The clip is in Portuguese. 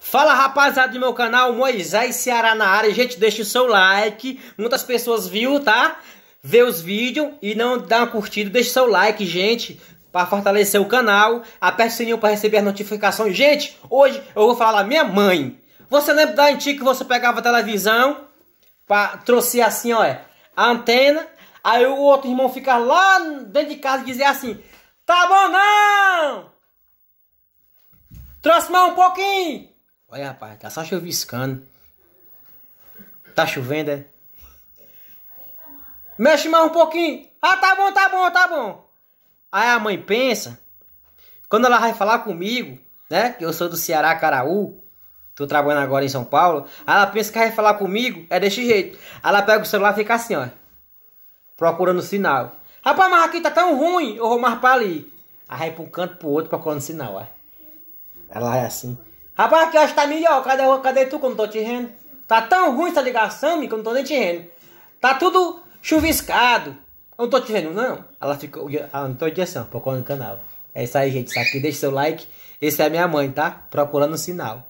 Fala rapaziada do meu canal, Moisés Ceará na área. Gente, deixa o seu like. Muitas pessoas viu, tá? Vê os vídeos e não dá uma curtida. Deixa o seu like, gente, para fortalecer o canal. Aperta o sininho para receber as notificações. Gente, hoje eu vou falar minha mãe. Você lembra da antiga que você pegava a televisão? Pra, trouxe assim, ó, é, a antena. Aí o outro irmão fica lá dentro de casa e dizia assim: Tá bom, não! Trouxe mais um pouquinho! Olha, rapaz, tá só chuviscando. Tá chovendo, é? Mexe mais um pouquinho. Ah, tá bom, tá bom, tá bom. Aí a mãe pensa, quando ela vai falar comigo, né? Que eu sou do Ceará, Caraú. Tô trabalhando agora em São Paulo. Aí ela pensa que vai falar comigo, é desse jeito. Aí ela pega o celular e fica assim, ó. Procurando sinal. Rapaz, mas aqui tá tão ruim, eu vou mais pra ali. Aí vai pra um canto pro outro procurando sinal, ó. Ela é assim. Rapaz, que tá melhor. Cadê, cadê tu que eu não tô te rendo? Tá tão ruim essa ligação, que eu não tô nem te rendo. Tá tudo chuviscado. Eu não tô te vendo, não. Ela ficou. Ah, não tô de direção, procurando o canal. É isso aí, gente. Isso aqui, deixa seu like. Esse é a minha mãe, tá? Procurando o sinal.